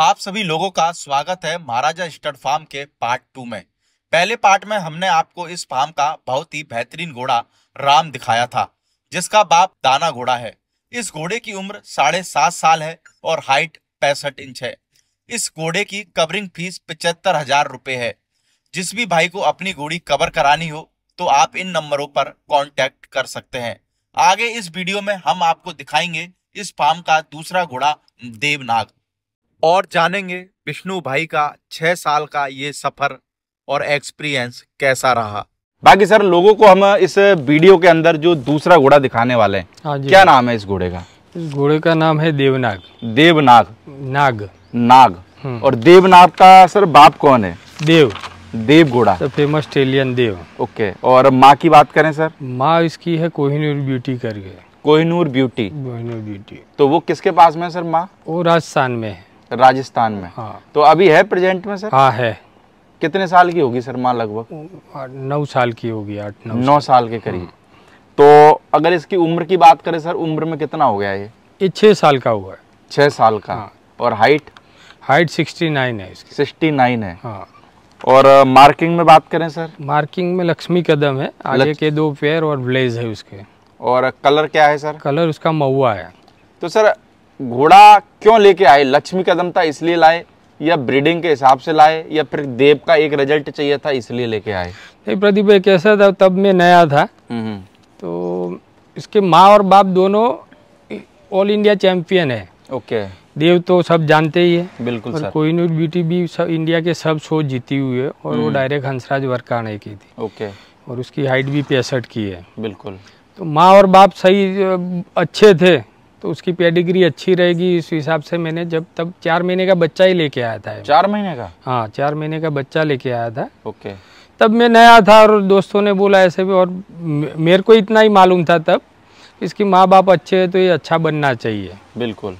आप सभी लोगों का स्वागत है महाराजा स्टड फार्म के पार्ट टू में पहले पार्ट में हमने आपको इस फार्म का बहुत ही बेहतरीन घोड़ा राम दिखाया था जिसका बाप दाना घोड़ा है इस घोड़े की उम्र साढ़े सात साल है और हाइट पैंसठ इंच है इस घोड़े की कवरिंग फीस पिचहत्तर हजार रुपए है जिस भी भाई को अपनी घोड़ी कवर करानी हो तो आप इन नंबरों पर कॉन्टेक्ट कर सकते हैं आगे इस वीडियो में हम आपको दिखाएंगे इस फार्म का दूसरा घोड़ा देवनाग और जानेंगे विष्णु भाई का छह साल का ये सफ़र और एक्सपीरियंस कैसा रहा बाकी सर लोगों को हम इस वीडियो के अंदर जो दूसरा घोड़ा दिखाने वाले हैं हाँ जी क्या नाम है इस घोड़े का इस घोड़े का नाम है देवनाग देवनाग नाग नाग हम्म। और देवनाग का सर बाप कौन है देव देव घोड़ा तो फेमस ऑस्ट्रेलियन देव ओके और माँ की बात करें सर माँ इसकी है कोहिनूर ब्यूटी करके कोहिनूर ब्यूटी कोहिनूर ब्यूटी तो वो किसके पास में सर माँ वो राजस्थान में है राजस्थान में हाँ तो अभी है प्रेजेंट में सर हाँ है कितने साल की होगी सर माँ लगभग नौ साल की होगी आठ नौ, नौ साल के करीब हाँ। तो अगर इसकी उम्र की बात करें सर उम्र में कितना हो गया ये ये छः साल का हुआ है छः साल का हाँ। और हाइट हाइट सिक्सटी नाइन है इसकी सिक्सटी नाइन है हाँ और मार्किंग uh, में बात करें सर मार्किंग में लक्ष्मी कदम है आगे के दो पैर और ब्लेज है उसके और कलर क्या है सर कलर उसका महुआ है तो सर घोड़ा क्यों लेके आए लक्ष्मी कदम था इसलिए लाए या ब्रीडिंग के हिसाब से लाए या फिर देव का एक रिजल्ट चाहिए था इसलिए लेके आए नहीं प्रदीप भाई कैसा था तब मैं नया था हम्म, हम्म। तो इसके माँ और बाप दोनों ऑल इंडिया चैंपियन है ओके देव तो सब जानते ही है बिल्कुल कोई कोहिनूर ब्यूटी भी सब इंडिया के सब शो जीती हुई है और वो डायरेक्ट हम्म। हंसराज वरकाने की थी ओके और उसकी हाइट भी पैंसठ की है बिल्कुल तो माँ और बाप सही अच्छे थे तो उसकी पेडिग्री अच्छी रहेगी इस हिसाब से मैंने जब तब चार महीने का बच्चा ही लेके आया था चार महीने का हाँ चार महीने का बच्चा लेके आया था ओके तब मैं नया था और दोस्तों ने बोला ऐसे भी और मेरे को इतना ही मालूम था तब इसकी माँ बाप अच्छे है तो ये अच्छा बनना चाहिए बिल्कुल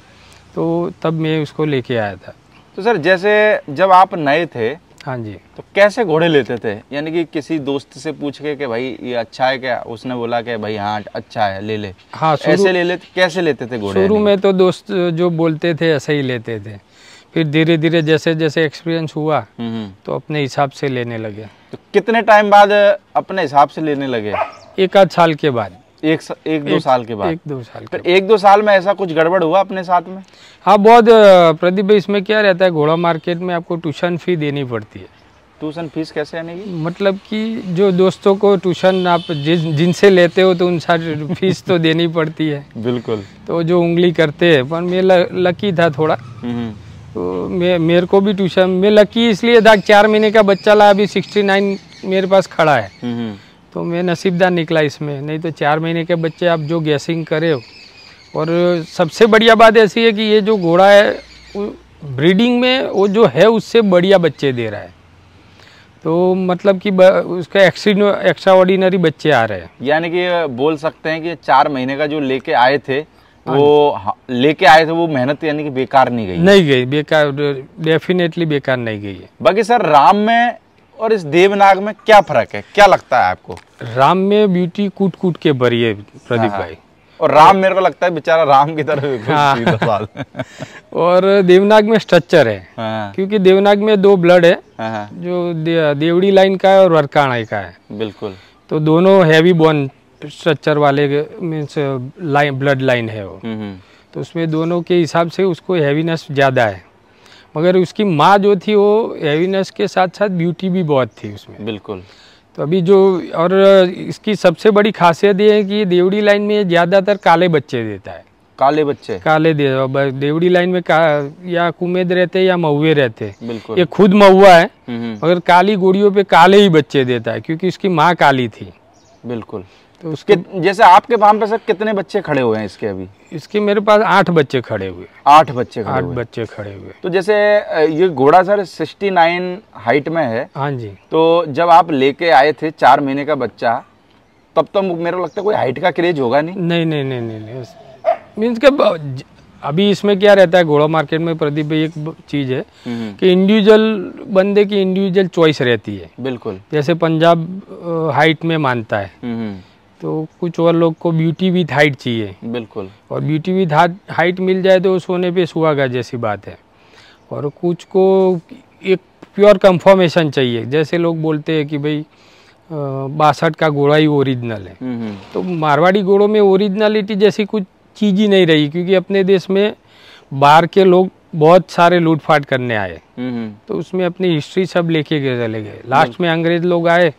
तो तब मैं उसको लेके आया था तो सर जैसे जब आप नए थे हाँ जी तो कैसे घोड़े लेते थे यानी कि किसी दोस्त से पूछ के कि भाई ये अच्छा है क्या उसने बोला कि भाई हाँ अच्छा है ले ले हाँ ऐसे ले लेते कैसे लेते थे घोड़े शुरू में तो दोस्त जो बोलते थे ऐसे ही लेते थे फिर धीरे धीरे जैसे जैसे एक्सपीरियंस हुआ हम्म, हम्म। तो अपने हिसाब से लेने लगे तो कितने टाइम बाद अपने हिसाब से लेने लगे एक आध साल के बाद एक एक दो साल के बाद एक दो साल तो एक दो साल में ऐसा कुछ गड़बड़ हुआ अपने साथ में हाँ बहुत प्रदीप भाई इसमें क्या रहता है घोड़ा मार्केट में आपको ट्यूशन फी देनी पड़ती है ट्यूशन फीस कैसे आने की मतलब कि जो दोस्तों को ट्यूशन आप जिनसे लेते हो तो सारी फीस तो देनी पड़ती है बिल्कुल तो जो उंगली करते हैं पर मैं लकी था थोड़ा हम्म। तो मेरे को भी ट्यूशन मैं लकी इसलिए था चार महीने का बच्चा ला अभी सिक्सटी नाइन मेरे पास खड़ा है हम्म। तो मैं नसीबदार निकला इसमें नहीं तो चार महीने के बच्चे आप जो गैसिंग करे हो और सबसे बढ़िया बात ऐसी है कि ये जो घोड़ा है ब्रीडिंग में वो जो है उससे बढ़िया बच्चे दे रहा है तो मतलब कि उसका एक्स्ट्रा ऑर्डिनरी बच्चे आ रहे हैं यानी कि बोल सकते हैं कि चार महीने का जो लेके आए थे हाँ वो लेके आए थे वो मेहनत यानी कि बेकार नहीं गई नहीं गई बेकार डेफिनेटली बेकार नहीं गई है बाकी सर राम में और इस देवनाग में क्या फर्क है क्या लगता है आपको राम में ब्यूटी कूट कूट के भरी है प्रदीप हाँ, हाँ। भाई और राम मेरे को लगता है बेचारा राम की तरफ हाँ। और देवनाग में स्ट्रक्चर है हाँ। क्योंकि देवनाग में दो ब्लड है हाँ।, हाँ। जो देवड़ी लाइन का है और वरकाणाई का है बिल्कुल तो दोनों हैवी बोन स्ट्रक्चर वाले मीन्स लाइन ब्लड लाइन है वो हम्म, हम्म। तो उसमें दोनों के हिसाब से उसको हैवीनेस ज़्यादा है मगर उसकी माँ जो थी वो हैवीनेस के साथ साथ ब्यूटी भी बहुत थी उसमें बिल्कुल तो अभी जो और इसकी सबसे बड़ी खासियत ये है कि देवड़ी लाइन में ज़्यादातर काले बच्चे देता है काले बच्चे काले दे देवड़ी लाइन में का, या कुमेद रहते या महुए रहते बिल्कुल ये खुद महुआ है हम्म, हम्म। मगर काली गोड़ियों पे काले ही बच्चे देता है क्योंकि उसकी माँ काली थी बिल्कुल तो उसके जैसे आपके फार्म पे सर कितने बच्चे खड़े हुए हैं इसके अभी इसके मेरे पास आठ बच्चे खड़े हुए आठ बच्चे खड़े आठ बच्चे खड़े हुए तो जैसे ये घोड़ा सर सिक्सटी नाइन हाइट में है हाँ जी तो जब आप लेके आए थे चार महीने का बच्चा तब तो मेरे को लगता है कोई हाइट का क्रेज होगा नहीं नहीं नहीं नहीं नहीं, नहीं। मीन्स के अभी इसमें क्या रहता है घोड़ा मार्केट में प्रदीप भाई एक चीज है हम्म। कि इंडिविजुअल बंदे की इंडिविजुअल चॉइस रहती है बिल्कुल जैसे पंजाब हाइट में मानता है हम्म। तो कुछ और लोग को ब्यूटी विद हाइट चाहिए बिल्कुल और ब्यूटी विद हाइट मिल जाए तो सोने पे सुहागा जैसी बात है और कुछ को एक प्योर कंफर्मेशन चाहिए जैसे लोग बोलते हैं कि भाई बासठ का घोड़ा ही ओरिजिनल है हम्म, हम्म। तो मारवाड़ी घोड़ों में ओरिजिनलिटी जैसी कुछ चीज ही नहीं रही क्योंकि अपने देश में बाहर के लोग बहुत सारे लूटफाट करने आए हम्म, तो उसमें अपनी हिस्ट्री सब लेके चले गए लास्ट में अंग्रेज लोग आए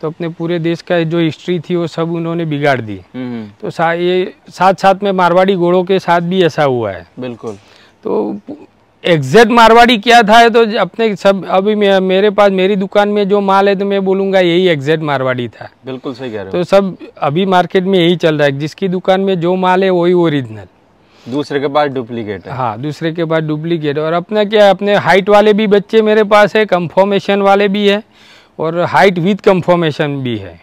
तो अपने पूरे देश का जो हिस्ट्री थी वो सब उन्होंने बिगाड़ दी हम्म, हम्म। तो सा, ये साथ साथ में मारवाड़ी घोड़ों के साथ भी ऐसा हुआ है बिल्कुल तो एग्जैक्ट मारवाड़ी क्या था तो अपने सब अभी मेरे पास मेरी दुकान में जो माल है तो मैं बोलूंगा यही एग्जैक्ट मारवाड़ी था बिल्कुल सही कह रहे हो तो सब अभी मार्केट में यही चल रहा है जिसकी दुकान में जो माल है वही ओरिजिनल दूसरे के पास डुप्लीकेट है हाँ दूसरे के पास डुप्लीकेट और अपना क्या अपने हाइट वाले भी बच्चे मेरे पास है कंफर्मेशन वाले भी है और हाइट विथ कंफर्मेशन भी है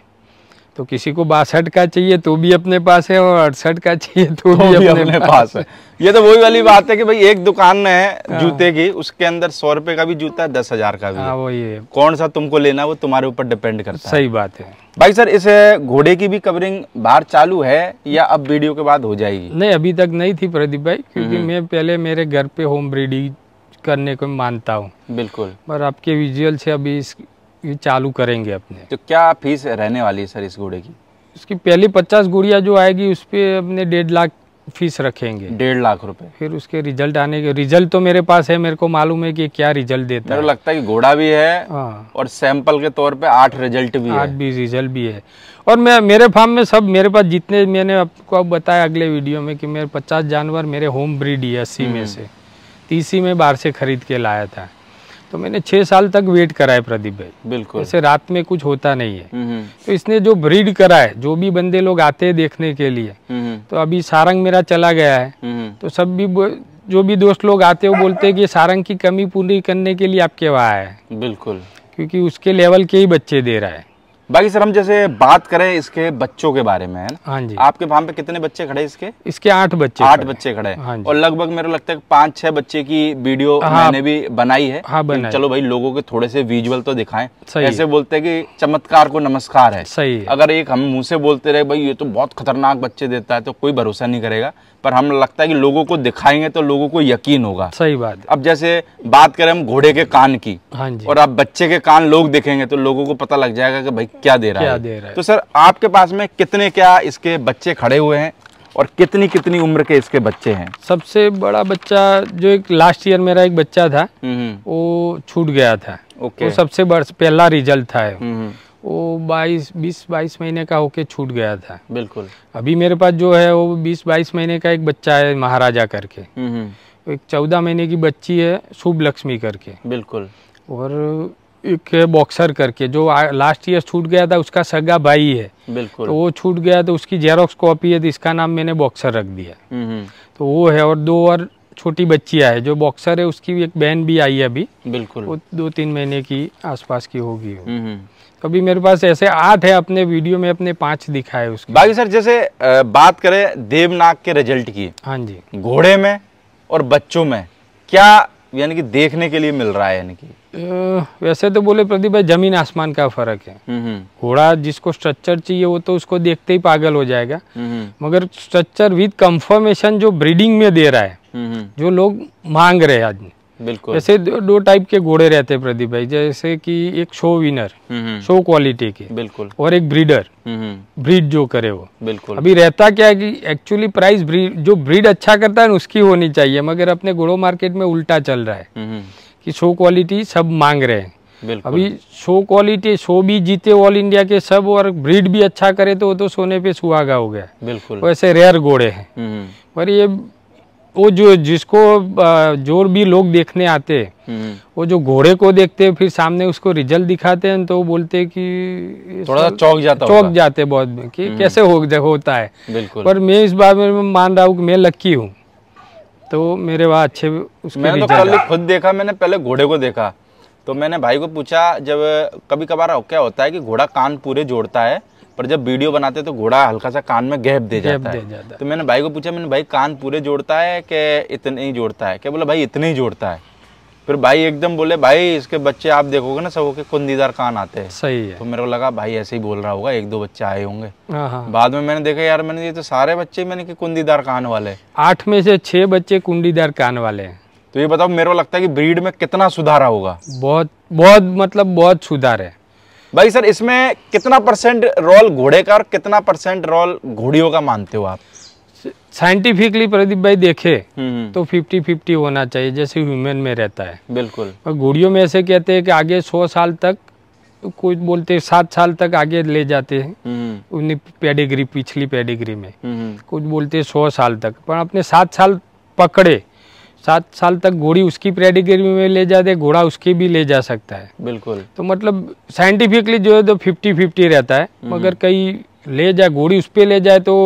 तो किसी को बासठ का चाहिए तो भी अपने पास है और अड़सठ का चाहिए तो, तो भी, भी अपने, अपने पास, है ये तो वही वाली बात है कि भाई एक दुकान में है हाँ। जूते की उसके अंदर सौ रुपए का भी जूता है दस हजार का भी हाँ वो कौन सा तुमको लेना वो तुम्हारे ऊपर डिपेंड करता है सही बात है भाई सर इस घोड़े की भी कवरिंग बाहर चालू है या अब वीडियो के बाद हो जाएगी नहीं अभी तक नहीं थी प्रदीप भाई क्योंकि हम्म। मैं पहले मेरे घर पे होम ब्रीडिंग करने को मानता हूँ बिल्कुल पर आपके विजुअल से अभी इस ये चालू करेंगे अपने तो क्या फीस रहने वाली है सर इस घोड़े की उसकी पहली पचास गुड़िया जो आएगी उस पर अपने डेढ़ लाख फीस रखेंगे डेढ़ लाख रुपए फिर उसके रिजल्ट आने के रिजल्ट तो मेरे पास है मेरे को मालूम है कि क्या रिजल्ट देता मेरे है लगता है कि घोड़ा भी है हाँ। और सैंपल के तौर पे आठ रिजल्ट भी आठ भी रिजल्ट भी है और मैं मेरे फार्म में सब मेरे पास जितने मैंने आपको अब बताया अगले वीडियो में कि मेरे पचास जानवर मेरे होम ब्रीड ही अस्सी में हम्म। से तीसी में बाहर से खरीद के लाया था तो मैंने छह साल तक वेट करा है प्रदीप भाई बिल्कुल ऐसे रात में कुछ होता नहीं है हम्म, हम्म। तो इसने जो ब्रीड करा है जो भी बंदे लोग आते हैं देखने के लिए हम्म, तो अभी सारंग मेरा चला गया है तो सब भी जो भी दोस्त लोग आते हो वो बोलते हैं कि सारंग की कमी पूरी करने के लिए आपके वहाँ आया है बिल्कुल क्योंकि उसके लेवल के ही बच्चे दे रहा है बाकी सर हम जैसे बात करें इसके बच्चों के बारे में हाँ जी आपके फार्म पे कितने बच्चे खड़े इसके इसके आठ बच्चे आठ बच्चे खड़े हाँ और लगभग मेरे लगता है पांच छह बच्चे की वीडियो हाँ, मैंने भी बनाई है हाँ बना चलो भाई लोगों के थोड़े से विजुअल तो दिखाएं ऐसे है। बोलते हैं कि चमत्कार को नमस्कार है सही अगर एक हम मुंह से बोलते रहे भाई ये तो बहुत खतरनाक बच्चे देता है तो कोई भरोसा नहीं करेगा पर हम लगता है कि लोगों को दिखाएंगे तो लोगों को यकीन होगा सही बात अब जैसे बात करें हम घोड़े के कान की हाँ और अब बच्चे के कान लोग देखेंगे तो लोगों को पता लग जाएगा कि भाई क्या दे रहा है तो सर आपके पास में कितने क्या इसके बच्चे खड़े हुए हैं और कितनी कितनी उम्र के इसके बच्चे हैं सबसे बड़ा बच्चा जो एक लास्ट ईयर मेरा एक बच्चा था वो छूट गया था ओके वो सबसे बड़ा पहला रिजल्ट था वो 22 बीस बाईस महीने का होके छूट गया था बिल्कुल अभी मेरे पास जो है वो 20 बाईस महीने का एक बच्चा है महाराजा करके एक 14 महीने की बच्ची है शुभ लक्ष्मी करके बिल्कुल और के बॉक्सर करके जो लास्ट ईयर छूट गया था उसका सगा भाई है बिल्कुल तो वो छूट गया तो उसकी जेरोक्स कॉपी है तो इसका नाम मैंने बॉक्सर रख दिया हम्म, हम्म। तो वो है और दो और छोटी बच्चिया है जो बॉक्सर है उसकी भी एक बहन भी आई है अभी बिल्कुल वो दो तीन महीने की आसपास की होगी अभी हम्म, मेरे पास ऐसे आठ है अपने वीडियो में अपने पांच दिखाए उसके बाकी सर जैसे बात करें देवनाग के रिजल्ट की हाँ जी घोड़े में और बच्चों में क्या यानी कि देखने के लिए मिल रहा है यानी कि वैसे तो बोले प्रदीप भाई जमीन आसमान का फर्क है हम्म, हम्म। घोड़ा जिसको स्ट्रक्चर चाहिए वो तो उसको देखते ही पागल हो जाएगा हम्म, मगर स्ट्रक्चर विद कंफर्मेशन जो ब्रीडिंग में दे रहा है जो लोग मांग रहे हैं आदमी बिल्कुल जैसे दो टाइप के घोड़े रहते हैं प्रदीप भाई जैसे कि एक शो विनर शो क्वालिटी के बिल्कुल और एक ब्रीडर हम्म, ब्रीड हम्म। जो करे वो बिल्कुल अभी रहता क्या है कि एक्चुअली प्राइस ब्रीड जो ब्रीड अच्छा करता है उसकी होनी चाहिए मगर अपने घोड़ो मार्केट में उल्टा चल रहा है हम्म, कि शो क्वालिटी सब मांग रहे हैं अभी शो क्वालिटी शो भी जीते ऑल इंडिया के सब और ब्रीड भी अच्छा करे तो वो तो सोने पे सुहागा हो गया बिल्कुल वैसे रेयर घोड़े हैं पर ये वो जो जिसको जोर भी लोग देखने आते हैं हम्म। वो जो घोड़े को देखते हैं फिर सामने उसको रिजल्ट दिखाते हैं तो बोलते हैं कि थोड़ा चौक जाता चौक जाते बहुत कि हम्म। कैसे हो, होता है बिल्कुल पर मैं इस बार में मान रहा हूँ कि मैं लक्की हूँ तो मेरे वहाँ अच्छे मैंने तो खुद देखा मैंने पहले घोड़े को देखा तो मैंने भाई को पूछा जब कभी कभार क्या होता है कि घोड़ा कान पूरे जोड़ता है पर जब वीडियो बनाते तो घोड़ा हल्का सा कान में गैप दे जाता है तो मैंने भाई को पूछा मैंने भाई कान पूरे जोड़ता है कि इतने ही जोड़ता है क्या बोला भाई इतने ही जोड़ता है फिर भाई एकदम बोले भाई इसके बच्चे आप देखोगे ना सबों के कुंदीदार कान आते हैं सही है तो मेरे को लगा भाई ऐसे ही बोल रहा होगा एक दो बच्चे आए होंगे हाँ, हाँ। बाद में मैंने देखा यार मैंने ये तो सारे बच्चे मैंने कि कुंदीदार कान वाले आठ में से छह बच्चे कुंडीदार कान वाले हैं तो ये बताओ मेरे को लगता है कि ब्रीड में कितना सुधारा होगा बहुत बहुत मतलब बहुत सुधार है भाई सर इसमें कितना परसेंट रोल घोड़े का और कितना परसेंट रोल घोड़ियों का मानते हो आप साइंटिफिकली प्रदीप भाई देखे हम्म, हम्म। तो 50 50 होना चाहिए जैसे ह्यूमन में रहता है बिल्कुल और घोड़ियों में ऐसे कहते हैं कि आगे 100 साल तक कुछ बोलते सात साल तक आगे ले जाते हैं हम्म, उन्हें पेडिग्री पिछली पेडिग्री में कुछ बोलते सौ साल तक पर अपने सात साल पकड़े सात साल तक घोड़ी उसकी प्रेडिगरी में ले जाते घोड़ा उसकी भी ले जा सकता है बिल्कुल तो मतलब साइंटिफिकली जो है तो फिफ्टी फिफ्टी रहता है हम्म। मगर कहीं ले जाए घोड़ी उस पर ले जाए तो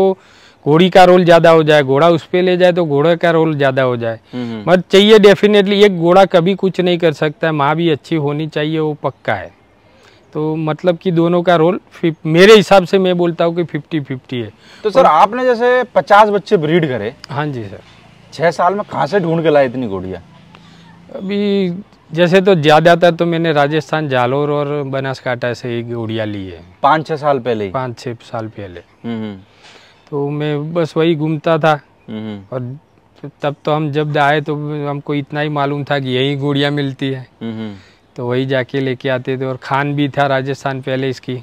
घोड़ी का रोल ज्यादा हो जाए घोड़ा उस पर ले जाए तो घोड़े का रोल ज्यादा हो जाए हम्म, हम्म। मत चाहिए डेफिनेटली एक घोड़ा कभी कुछ नहीं कर सकता है माँ भी अच्छी होनी चाहिए वो पक्का है तो मतलब कि दोनों का रोल मेरे हिसाब से मैं बोलता हूँ कि फिफ्टी फिफ्टी है तो सर आपने जैसे पचास बच्चे ब्रीड करे हाँ जी सर छः साल में कहाँ से ढूंढ के लाए इतनी गुड़िया अभी जैसे तो ज़्यादातर तो मैंने राजस्थान जालोर और बनासकांठा से ही गुड़िया ली है पाँच छः साल पहले पाँच छः साल पहले हम्म, हम्म। तो मैं बस वही घूमता था हम्म, और तब तो हम जब आए तो हमको इतना ही मालूम था कि यही गुड़िया मिलती है तो वही जाके लेके आते थे और खान भी था राजस्थान पहले इसकी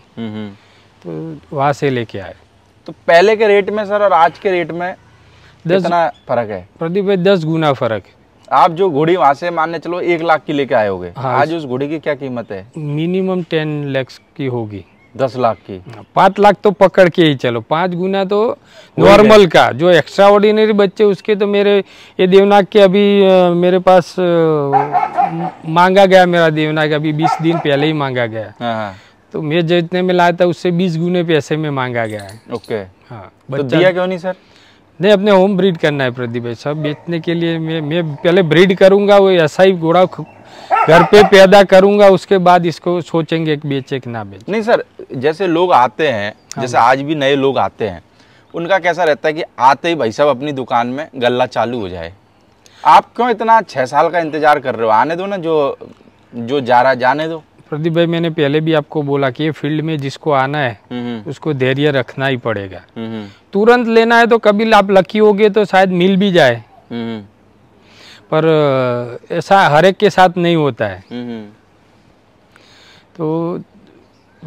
तो वहाँ से लेके आए तो पहले के रेट में सर और आज के रेट में दस इतना फर्क है प्रदीप भाई दस गुना फर्क है आप जो घोड़ी वहाँ से मानने चलो एक लाख की लेके आए गए हाँ, आज उस घोड़ी की क्या कीमत है मिनिमम टेन लैक्स की होगी दस लाख की पाँच लाख तो पकड़ के ही चलो पाँच गुना तो नॉर्मल का जो एक्स्ट्रा ऑर्डिनरी बच्चे उसके तो मेरे ये देवनाग के अभी मेरे पास मांगा गया मेरा देवनाग अभी बीस दिन पहले ही मांगा गया हाँ, हाँ। तो मैं जितने में लाया था उससे बीस गुने पैसे में मांगा गया है ओके हाँ तो दिया क्यों नहीं सर नहीं अपने होम ब्रीड करना है प्रदीप भाई साहब बेचने के लिए मैं मैं पहले ब्रीड करूँगा वो ऐसा ही घोड़ा घर पे पैदा करूँगा उसके बाद इसको सोचेंगे एक बेचे कि ना बेचे नहीं सर जैसे लोग आते हैं हाँ जैसे आज भी नए लोग आते हैं उनका कैसा रहता है कि आते ही भाई साहब अपनी दुकान में गल्ला चालू हो जाए आप क्यों इतना छः साल का इंतजार कर रहे हो आने दो ना जो जो जा रहा जाने दो प्रदीप भाई मैंने पहले भी आपको बोला कि ये फील्ड में जिसको आना है हम्म, हम्म। उसको धैर्य रखना ही पड़ेगा हम्म, तुरंत लेना है तो कभी आप लकी हो तो शायद मिल भी जाए पर ऐसा हर एक के साथ नहीं होता है तो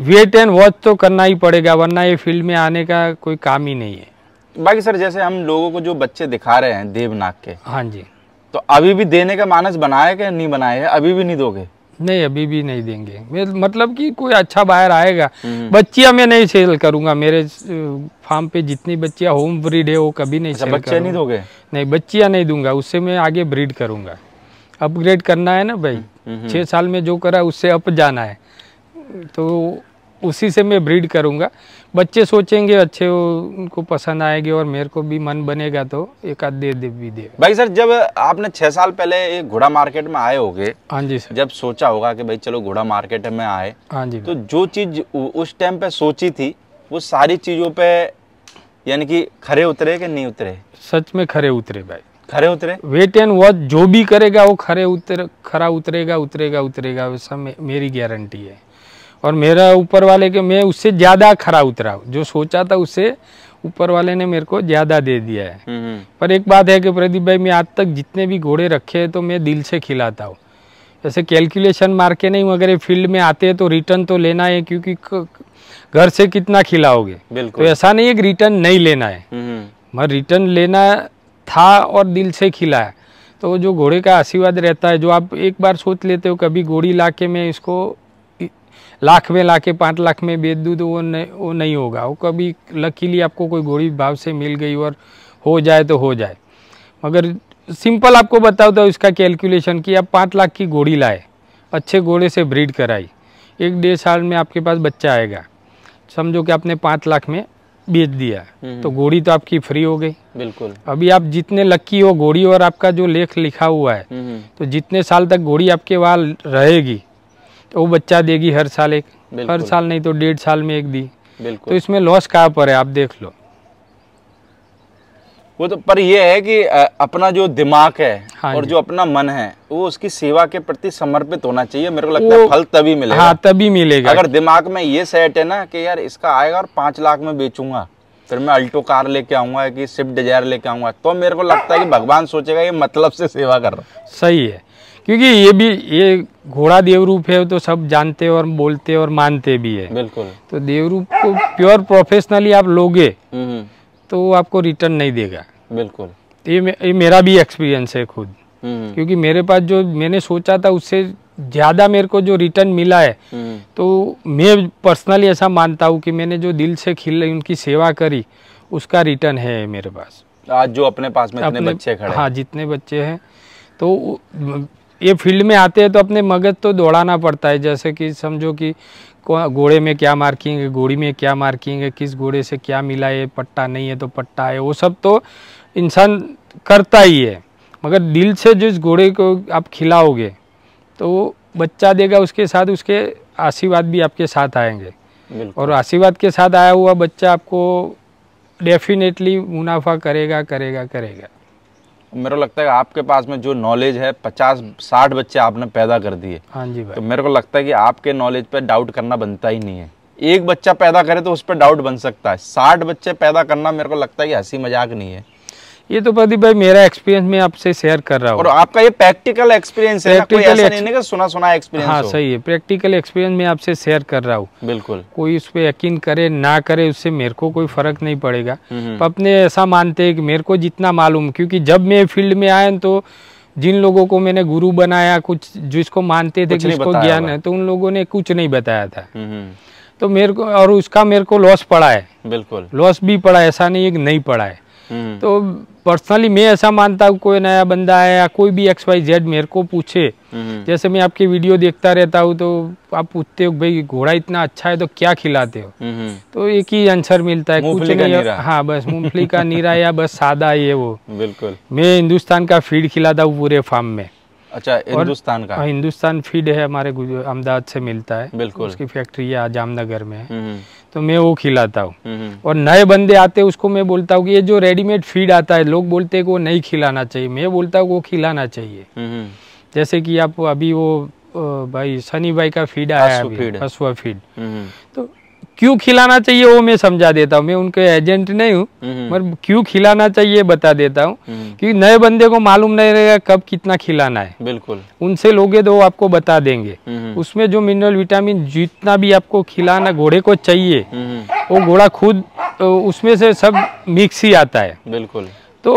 वेट एंड वॉच तो करना ही पड़ेगा वरना ये फील्ड में आने का कोई काम ही नहीं है बाकी सर जैसे हम लोगों को जो बच्चे दिखा रहे हैं देवनाग के हाँ जी तो अभी भी देने का मानस बनाया कि नहीं बनाया है अभी भी नहीं दोगे नहीं अभी भी नहीं देंगे मतलब कि कोई अच्छा बाहर आएगा हम्म। बच्चिया मैं नहीं सेल करूंगा मेरे फार्म पे जितनी बच्चिया होम ब्रीड है वो कभी नहीं अच्छा, सेल बच्चे नहीं दोगे नहीं बच्चिया नहीं दूंगा उससे मैं आगे ब्रीड करूंगा अपग्रेड करना है ना भाई हम्म, हम्म, छह साल में जो करा उससे अप जाना है तो उसी से मैं ब्रीड करूँगा बच्चे सोचेंगे अच्छे वो उनको पसंद आएंगे और मेरे को भी मन बनेगा तो एक आध दे दे भी दे भाई सर जब आपने छः साल पहले एक घोड़ा मार्केट में आए होगे हाँ जी सर जब सोचा होगा कि भाई चलो घोड़ा मार्केट में आए हाँ जी तो जो चीज़ उस टाइम पे सोची थी वो सारी चीज़ों पे यानी कि खरे उतरे कि नहीं उतरे सच में खरे उतरे भाई खरे उतरे वेट एंड वॉच जो भी करेगा वो खरे उतर खरा उतरेगा उतरेगा उतरेगा वैसा मेरी गारंटी है और मेरा ऊपर वाले के मैं उससे ज़्यादा खरा उतरा जो सोचा था उससे ऊपर वाले ने मेरे को ज़्यादा दे दिया है हम्म, हम्म। पर एक बात है कि प्रदीप भाई मैं आज तक जितने भी घोड़े रखे हैं तो मैं दिल से खिलाता हूँ जैसे कैलकुलेशन मार के नहीं अगर ये फील्ड में आते हैं तो रिटर्न तो लेना है क्योंकि घर से कितना खिलाओगे तो ऐसा नहीं है कि रिटर्न नहीं लेना है हम्म, मैं रिटर्न लेना था और दिल से खिलाया तो जो घोड़े का आशीर्वाद रहता है जो आप एक बार सोच लेते हो कभी घोड़ी ला के मैं इसको लाख में ला के पाँच लाख में बेच दूँ तो वो नहीं वो नहीं होगा वो कभी लकीली आपको कोई गोरी भाव से मिल गई और हो जाए तो हो जाए मगर सिंपल आपको बताओ तो इसका कैलकुलेशन कि आप पाँच लाख की घोड़ी लाए अच्छे घोड़े से ब्रीड कराई एक डेढ़ साल में आपके पास बच्चा आएगा समझो कि आपने पाँच लाख में बेच दिया हम्म, तो घोड़ी हम्म। तो आपकी फ्री हो गई बिल्कुल अभी आप जितने लक्की हो घोड़ी और आपका जो लेख लिखा हुआ है हम्म, तो जितने साल तक घोड़ी आपके वहाँ रहेगी तो वो बच्चा देगी हर साल एक हर साल नहीं तो डेढ़ साल में एक दी तो इसमें लॉस कहाँ पर है आप देख लो वो तो पर यह है कि अपना जो दिमाग है हाँ और जो अपना मन है वो उसकी सेवा के प्रति समर्पित होना चाहिए मेरे को लगता है फल तभी मिलेगा हाँ तभी मिलेगा अगर दिमाग में ये सेट है ना कि यार इसका आएगा और पांच लाख में बेचूंगा फिर मैं अल्टो कार लेके आऊंगा कि स्विफ्ट डिजायर लेके आऊंगा तो मेरे को लगता है कि भगवान सोचेगा ये मतलब से सेवा कर रहा सही है क्योंकि ये भी ये घोड़ा देवरूप है तो सब जानते और बोलते और मानते भी है बिल्कुल तो देवरूप को प्योर प्रोफेशनली आप लोगे हम्म, हम्म। तो आपको रिटर्न नहीं देगा बिल्कुल तो ये, ये मेरा भी एक्सपीरियंस है खुद हम्म, क्योंकि मेरे पास जो मैंने सोचा था उससे ज़्यादा मेरे को जो रिटर्न मिला है तो मैं पर्सनली ऐसा मानता हूँ कि मैंने जो दिल से खिल उनकी सेवा करी उसका रिटर्न है मेरे पास आज जो अपने पास में अपने बच्चे खड़े हाँ जितने बच्चे हैं तो ये फील्ड में आते हैं तो अपने मगज तो दौड़ाना पड़ता है जैसे कि समझो कि घोड़े में क्या मार्किंग है घोड़ी में क्या मार्किंग है किस घोड़े से क्या मिला है पट्टा नहीं है तो पट्टा है वो सब तो इंसान करता ही है मगर दिल से जिस घोड़े को आप खिलाओगे तो बच्चा देगा उसके साथ उसके आशीर्वाद भी आपके साथ आएंगे और आशीर्वाद के साथ आया हुआ बच्चा आपको डेफिनेटली मुनाफा करेगा करेगा करेगा मेरे को लगता है आपके पास में जो नॉलेज है पचास साठ बच्चे आपने पैदा कर दिए हाँ जी भाई तो मेरे को लगता है कि आपके नॉलेज पे डाउट करना बनता ही नहीं है एक बच्चा पैदा करे तो उस पर डाउट बन सकता है साठ बच्चे पैदा करना मेरे को लगता है कि हंसी मजाक नहीं है ये तो प्रदीप भाई मेरा एक्सपीरियंस मैं आपसे शेयर कर रहा हूँ और आपका ये प्रैक्टिकल एक्सपीरियंस है कोई ऐसा नहीं, नहीं सुना सुना एक्सपीरियंस हाँ सही है प्रैक्टिकल एक्सपीरियंस मैं आपसे शेयर कर रहा हूँ बिल्कुल कोई उस पर यकीन करे ना करे उससे मेरे को कोई फर्क नहीं पड़ेगा अपने ऐसा मानते है कि मेरे को जितना मालूम क्योंकि जब मैं फील्ड में आए तो जिन लोगों को मैंने गुरु बनाया कुछ जिसको मानते थे जिसको ज्ञान है तो उन लोगों ने कुछ नहीं बताया था तो मेरे को और उसका मेरे को लॉस पड़ा है बिल्कुल लॉस भी पड़ा ऐसा नहीं है कि नहीं पड़ा है हम्म। तो पर्सनली मैं ऐसा मानता हूँ कोई नया बंदा है या कोई भी एक्स वाई जेड मेरे को पूछे हम्म। जैसे मैं आपकी वीडियो देखता रहता हूँ तो आप पूछते हो भाई घोड़ा इतना अच्छा है तो क्या खिलाते हो हम्म, तो एक ही आंसर मिलता है कुछ नहीं हाँ बस मूंगफली का नीरा या बस सादा ये वो बिल्कुल मैं हिंदुस्तान का फीड खिलाता हूँ पूरे फार्म में अच्छा हिंदुस्तान का हाँ, हिंदुस्तान फीड है हमारे अहमदाबाद से मिलता है बिल्कुल उसकी फैक्ट्री है जामनगर में है तो मैं वो खिलाता हूँ हम्म, हम्म। और नए बंदे आते उसको मैं बोलता हूँ कि ये जो रेडीमेड फीड आता है लोग बोलते हैं कि वो नहीं खिलाना चाहिए मैं बोलता हूँ वो खिलाना चाहिए हम्म, जैसे कि आप अभी वो भाई सनी भाई का फीड आया फीड फीड तो क्यों खिलाना चाहिए वो मैं समझा देता हूँ मैं उनके एजेंट नहीं हूँ हम्म, हम्म। मगर क्यों खिलाना चाहिए बता देता हूँ क्योंकि हम्म। नए बंदे को मालूम नहीं रहेगा कब कितना खिलाना है बिल्कुल उनसे लोगे तो वो आपको बता देंगे उसमें जो मिनरल विटामिन जितना भी आपको खिलाना घोड़े को चाहिए वो घोड़ा खुद तो उसमें से सब मिक्स ही आता है बिल्कुल तो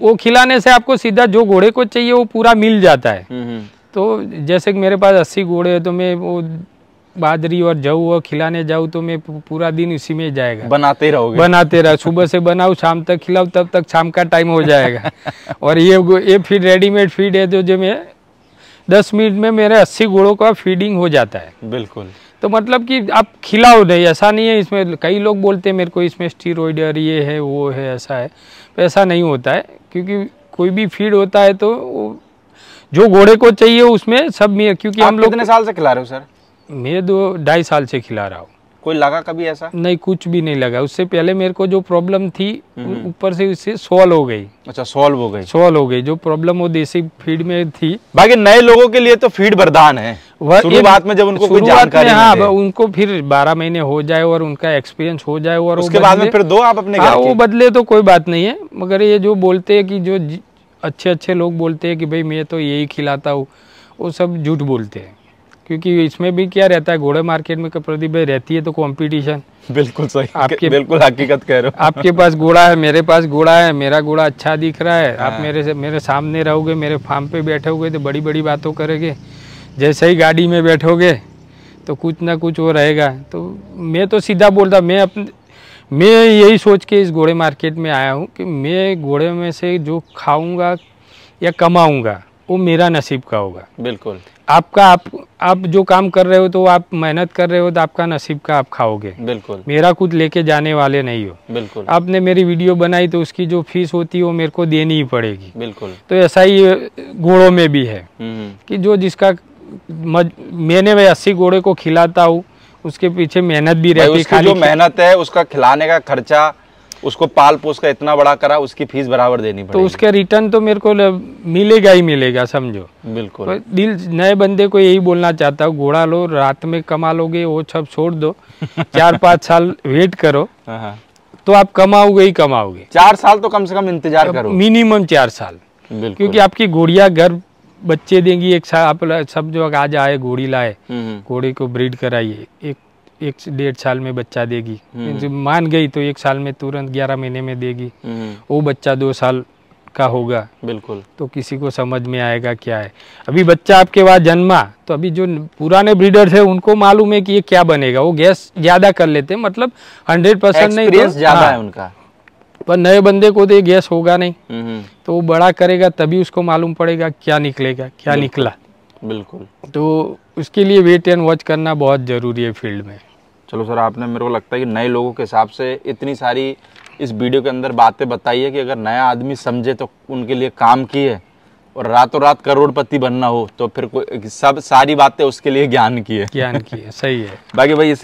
वो खिलाने से आपको सीधा जो घोड़े को चाहिए वो पूरा मिल जाता है तो जैसे कि मेरे पास अस्सी घोड़े है तो मैं वो बाजरी और जऊ और खिलाने जाऊँ तो मैं पूरा दिन उसी में जाएगा बनाते रहोगे बनाते रहो सुबह से बनाऊ शाम तक खिलाऊ तब तक शाम का टाइम हो जाएगा और ये ये फीड रेडीमेड फीड है जो जो मैं दस मिनट में मेरे अस्सी घोड़ों का फीडिंग हो जाता है बिल्कुल तो मतलब कि आप खिलाओ नहीं ऐसा नहीं है इसमें कई लोग बोलते हैं मेरे को इसमें स्टीरोइड और ये है वो है ऐसा है तो ऐसा नहीं होता है क्योंकि कोई भी फीड होता है तो जो घोड़े को चाहिए उसमें सब क्योंकि हम लोग कितने साल से खिला रहे हो सर मैं दो ढाई साल से खिला रहा हूँ कोई लगा कभी ऐसा नहीं कुछ भी नहीं लगा उससे पहले मेरे को जो प्रॉब्लम थी हम्म। ऊपर से उससे सॉल्व हो गई अच्छा सॉल्व हो गई सॉल्व हो गई जो प्रॉब्लम वो देसी फीड में थी बाकी नए लोगों के लिए तो फीड वरदान है बात में जब उनको कोई जानकारी हाँ, उनको फिर बारह महीने हो जाए और उनका एक्सपीरियंस हो जाए और उसके बाद में फिर दो आप अपने हाँ, वो बदले तो कोई बात नहीं है मगर ये जो बोलते हैं कि जो अच्छे अच्छे लोग बोलते हैं कि भाई मैं तो यही खिलाता हूँ वो सब झूठ बोलते हैं क्योंकि इसमें भी क्या रहता है घोड़े मार्केट में प्रदीप भाई रहती है तो कंपटीशन बिल्कुल सही आपके बिल्कुल हकीकत कह रहे हो आपके पास घोड़ा है मेरे पास घोड़ा है मेरा घोड़ा अच्छा दिख रहा है आप हाँ। मेरे से मेरे सामने रहोगे मेरे फार्म पे बैठोगे तो बड़ी बड़ी बातों करोगे जैसे ही गाड़ी में बैठोगे तो कुछ ना कुछ वो रहेगा तो मैं तो सीधा बोलता मैं अपने मैं यही सोच के इस घोड़े मार्केट में आया हूँ कि मैं घोड़े में से जो खाऊंगा या कमाऊंगा वो मेरा नसीब का होगा बिल्कुल आपका आप आप जो काम कर रहे हो तो आप मेहनत कर रहे हो तो आपका नसीब का आप खाओगे बिल्कुल मेरा कुछ लेके जाने वाले नहीं हो बिल्कुल आपने मेरी वीडियो बनाई तो उसकी जो फीस होती है वो मेरे को देनी ही पड़ेगी बिल्कुल तो ऐसा ही घोड़ों में भी है हम्म, हम्म। कि जो जिसका मज, मैंने वह अस्सी घोड़े को खिलाता हूँ उसके पीछे मेहनत भी रहती है जो मेहनत है उसका खिलाने का खर्चा उसको पाल पोस का इतना बड़ा करा उसकी फीस बराबर देनी तो पड़ेगी तो उसका रिटर्न तो मेरे को मिलेगा ही मिलेगा समझो बिल्कुल तो दिल नए बंदे को यही बोलना चाहता हूँ घोड़ा लो रात में कमा लोगे वो सब छोड़ दो चार पाँच साल वेट करो हाँ, हाँ। तो आप कमाओगे ही कमाओगे चार साल तो कम से कम इंतजार करो मिनिमम चार साल क्योंकि आपकी घोड़िया घर बच्चे देंगी एक साथ आप सब जो आज आए घोड़ी लाए हम्म, हम्म। घोड़ी को ब्रीड कराइए एक एक डेढ़ साल में बच्चा देगी हम्म। मान गई तो एक साल में तुरंत ग्यारह महीने में देगी हम्म। वो बच्चा दो साल का होगा बिल्कुल तो किसी को समझ में आएगा क्या है अभी बच्चा आपके पास जन्मा तो अभी जो पुराने ब्रीडर्स है उनको मालूम है कि ये क्या बनेगा वो गैस ज्यादा कर लेते मतलब हंड्रेड परसेंट नहीं तो, ज्यादा हाँ, है उनका पर नए बंदे को तो ये गैस होगा नहीं। हम्म। तो वो बड़ा करेगा तभी उसको मालूम पड़ेगा क्या निकलेगा क्या निकला बिल्कुल तो उसके लिए वेट एंड वॉच करना बहुत जरूरी है फील्ड में चलो सर आपने मेरे को लगता है कि नए लोगों के हिसाब से इतनी सारी इस वीडियो के अंदर बातें बताई है कि अगर नया आदमी समझे तो उनके लिए काम की है और रातों रात करोड़पति बनना हो तो फिर कोई सब सारी बातें उसके लिए ज्ञान की है ज्ञान की है सही है बाकी भाई इस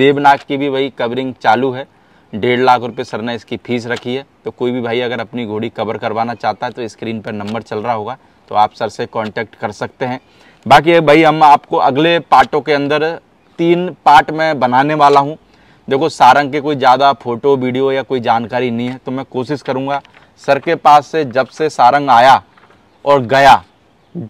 देवनाग की भी वही कवरिंग चालू है डेढ़ लाख रुपए सर ने इसकी फीस रखी है तो कोई भी भाई अगर अपनी घोड़ी कवर करवाना चाहता है तो स्क्रीन पर नंबर चल रहा होगा तो आप सर से कॉन्टेक्ट कर सकते हैं बाकी भाई हम आपको अगले पार्टों के अंदर तीन पार्ट में बनाने वाला हूँ देखो सारंग के कोई ज़्यादा फोटो वीडियो या कोई जानकारी नहीं है तो मैं कोशिश करूँगा सर के पास से जब से सारंग आया और गया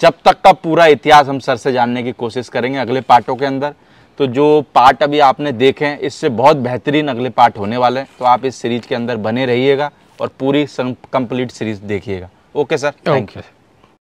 जब तक का पूरा इतिहास हम सर से जानने की कोशिश करेंगे अगले पार्टों के अंदर तो जो पार्ट अभी आपने देखे हैं इससे बहुत बेहतरीन अगले पार्ट होने वाले हैं तो आप इस सीरीज के अंदर बने रहिएगा और पूरी कंप्लीट सीरीज देखिएगा ओके सर थैंक यू